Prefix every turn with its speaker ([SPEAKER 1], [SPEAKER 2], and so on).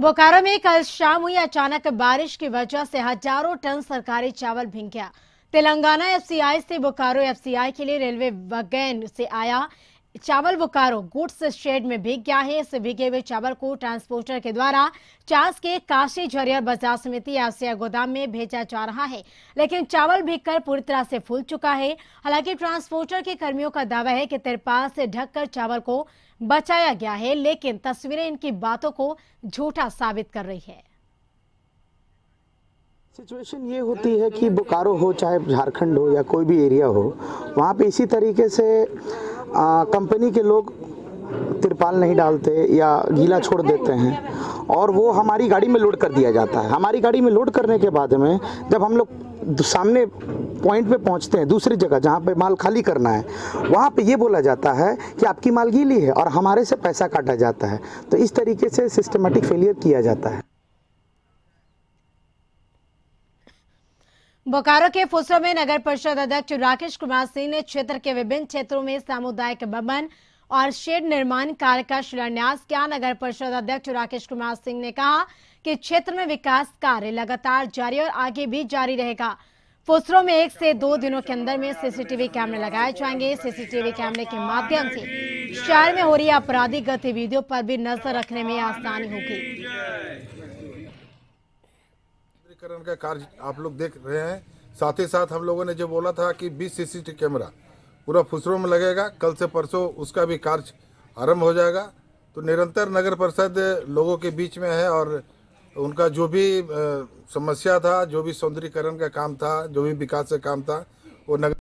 [SPEAKER 1] बोकारो में कल शाम हुई अचानक बारिश की वजह से हजारों टन सरकारी चावल भिंग गया तेलंगाना एफसीआई से बोकारो एफसीआई के लिए रेलवे वगैन से आया चावल बोकारो गुड्स शेड में भीग गया है इस भीगे हुए चावल को ट्रांसपोर्टर के द्वारा चास के काशी झरियर बाजार समिति आसिया गोदाम में भेजा जा रहा है लेकिन चावल भीगकर पूरी तरह से फूल चुका है हालांकि ट्रांसपोर्टर के कर्मियों का दावा है कि तिरपाल से ढककर चावल को बचाया गया है लेकिन तस्वीरें इनकी बातों को झूठा साबित कर रही है
[SPEAKER 2] सिचुएशन ये होती है कि बोकारो हो चाहे झारखंड हो या कोई भी एरिया हो वहाँ पे इसी तरीके से कंपनी के लोग तिरपाल नहीं डालते या गीला छोड़ देते हैं और वो हमारी गाड़ी में लोड कर दिया जाता है हमारी गाड़ी में लोड करने के बाद में जब हम लोग सामने पॉइंट पे पहुंचते हैं दूसरी जगह जहाँ पे माल खाली करना है वहाँ पे ये बोला जाता है कि आपकी माल गीली है और हमारे से पैसा काटा जाता है तो इस तरीके से सिस्टमेटिक फेलियर किया जाता है
[SPEAKER 1] बोकारो के फुसरो में नगर परिषद अध्यक्ष राकेश कुमार सिंह ने क्षेत्र के विभिन्न क्षेत्रों में सामुदायिक भवन और शेड निर्माण कार्य का शिलान्यास किया नगर परिषद अध्यक्ष राकेश कुमार सिंह ने कहा कि क्षेत्र में विकास कार्य लगातार जारी और आगे भी जारी रहेगा फुसरो में एक से दो दिनों के अंदर में सीसीटीवी कैमरे लगाए जाएंगे सीसीटीवी कैमरे के माध्यम से शहर में हो रही आपराधिक गतिविधियों पर भी नजर रखने में आसानी
[SPEAKER 3] होगी टीकाकरण का कार्य आप लोग देख रहे हैं साथ ही साथ हम लोगों ने जो बोला था कि 20 सीसीटीवी कैमरा पूरा फुसरों में लगेगा कल से परसों उसका भी कार्य आरंभ हो जाएगा तो निरंतर नगर परिषद लोगों के बीच में है और उनका जो भी समस्या था जो भी सौंदर्यकरण का काम था जो भी विकास का काम था वो नगर